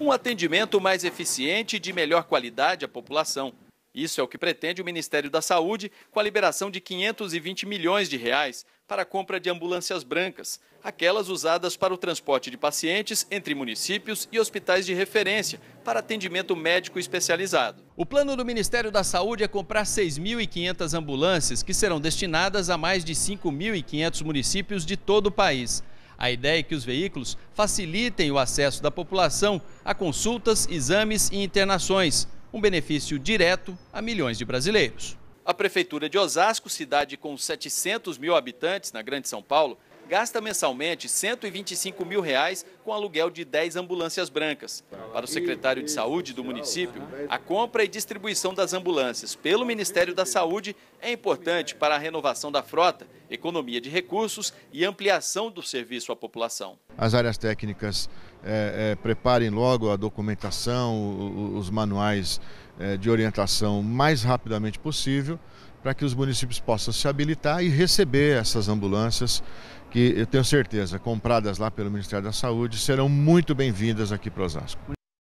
um atendimento mais eficiente e de melhor qualidade à população. Isso é o que pretende o Ministério da Saúde com a liberação de 520 milhões de reais para a compra de ambulâncias brancas, aquelas usadas para o transporte de pacientes entre municípios e hospitais de referência para atendimento médico especializado. O plano do Ministério da Saúde é comprar 6.500 ambulâncias que serão destinadas a mais de 5.500 municípios de todo o país. A ideia é que os veículos facilitem o acesso da população a consultas, exames e internações, um benefício direto a milhões de brasileiros. A Prefeitura de Osasco, cidade com 700 mil habitantes na Grande São Paulo, gasta mensalmente 125 mil reais com aluguel de 10 ambulâncias brancas. Para o secretário de Saúde do município, a compra e distribuição das ambulâncias pelo Ministério da Saúde é importante para a renovação da frota, economia de recursos e ampliação do serviço à população. As áreas técnicas é, é, preparem logo a documentação, os manuais é, de orientação mais rapidamente possível, para que os municípios possam se habilitar e receber essas ambulâncias que eu tenho certeza, compradas lá pelo Ministério da Saúde, serão muito bem-vindas aqui para Osasco.